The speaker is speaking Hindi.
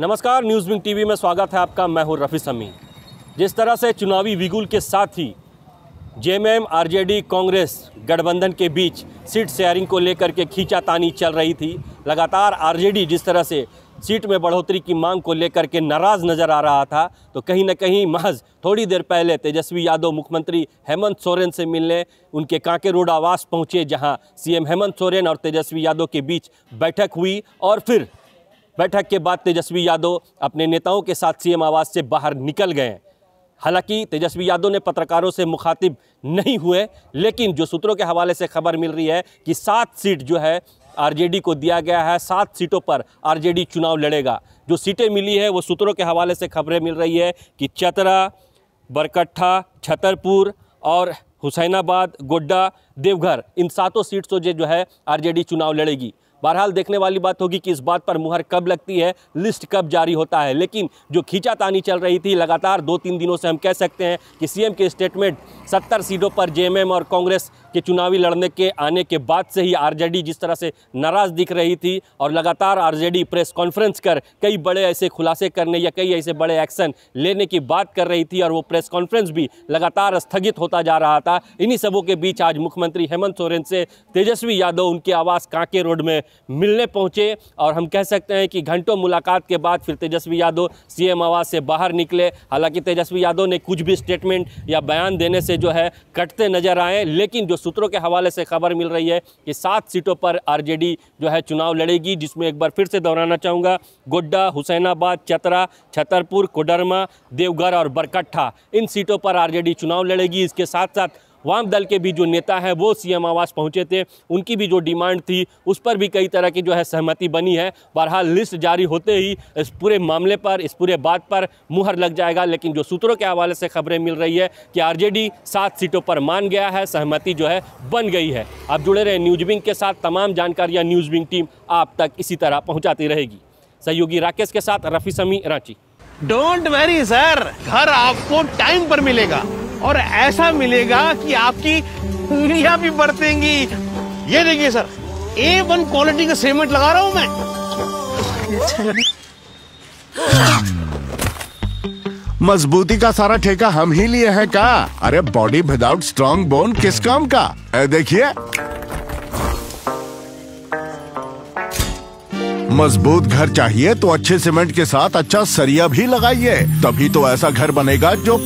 नमस्कार न्यूज़ विंग टीवी में स्वागत है आपका मैं हूँ रफ़ी समी जिस तरह से चुनावी विगुल के साथ ही जेएमएम आरजेडी कांग्रेस गठबंधन के बीच सीट शेयरिंग को लेकर के खींचातानी चल रही थी लगातार आरजेडी जिस तरह से सीट में बढ़ोतरी की मांग को लेकर के नाराज़ नज़र आ रहा था तो कहीं ना कहीं महज थोड़ी देर पहले तेजस्वी यादव मुख्यमंत्री हेमंत सोरेन से मिलने उनके कांके रोड आवास पहुंचे जहां सीएम हेमंत सोरेन और तेजस्वी यादव के बीच बैठक हुई और फिर बैठक के बाद तेजस्वी यादव अपने नेताओं के साथ सीएम आवास से बाहर निकल गए हालांकि तेजस्वी यादव ने पत्रकारों से मुखातिब नहीं हुए लेकिन जो सूत्रों के हवाले से खबर मिल रही है कि सात सीट जो है आरजेडी को दिया गया है सात सीटों पर आरजेडी चुनाव लड़ेगा जो सीटें मिली है वो सूत्रों के हवाले से खबरें मिल रही है कि चतरा बरकट्ठा छतरपुर और हुसैनाबाद गोड्डा देवघर इन सातों सीट से जो है आरजेडी चुनाव लड़ेगी बहरहाल देखने वाली बात होगी कि इस बात पर मुहर कब लगती है लिस्ट कब जारी होता है लेकिन जो खींचातानी चल रही थी लगातार दो तीन दिनों से हम कह सकते हैं कि सीएम के स्टेटमेंट सत्तर सीटों पर जेएमएम और कांग्रेस कि चुनावी लड़ने के आने के बाद से ही आरजेडी जिस तरह से नाराज़ दिख रही थी और लगातार आरजेडी प्रेस कॉन्फ्रेंस कर कई बड़े ऐसे खुलासे करने या कई ऐसे बड़े एक्शन लेने की बात कर रही थी और वो प्रेस कॉन्फ्रेंस भी लगातार स्थगित होता जा रहा था इन्हीं सबों के बीच आज मुख्यमंत्री हेमंत सोरेन से तेजस्वी यादव उनके आवास कांके रोड में मिलने पहुंचे और हम कह सकते हैं कि घंटों मुलाकात के बाद फिर तेजस्वी यादव सी आवास से बाहर निकले हालांकि तेजस्वी यादव ने कुछ भी स्टेटमेंट या बयान देने से जो है कटते नजर आए लेकिन जो सूत्रों के हवाले से खबर मिल रही है कि सात सीटों पर आरजेडी जो है चुनाव लड़ेगी जिसमें एक बार फिर से दोहराना चाहूँगा गोड्डा हुसैनाबाद चतरा छतरपुर कोडरमा देवघर और बरकट्ठा इन सीटों पर आर चुनाव लड़ेगी इसके साथ साथ वाम दल के भी जो नेता हैं वो सीएम आवास पहुंचे थे उनकी भी जो डिमांड थी उस पर भी कई तरह की जो है सहमति बनी है बहरहाल लिस्ट जारी होते ही इस पूरे मामले पर इस पूरे बात पर मुहर लग जाएगा लेकिन जो सूत्रों के हवाले से खबरें मिल रही है कि आर सात सीटों पर मान गया है सहमति जो है बन गई है आप जुड़े रहे न्यूज विंग के साथ तमाम जानकारियाँ न्यूज विंग टीम आप तक इसी तरह पहुँचाती रहेगी सहयोगी राकेश के साथ रफी समी रांची डोंट वेरी सर घर आपको टाइम पर मिलेगा और ऐसा मिलेगा कि आपकी उंगलियां भी बरतेंगी ये देखिए सर ए वन क्वालिटी का सीमेंट लगा रहा हूं मैं मजबूती का सारा ठेका हम ही लिए हैं का अरे बॉडी विदाउट स्ट्रॉन्ग बोन किस काम का देखिए मजबूत घर चाहिए तो अच्छे सीमेंट के साथ अच्छा सरिया भी लगाइए तभी तो ऐसा घर बनेगा जो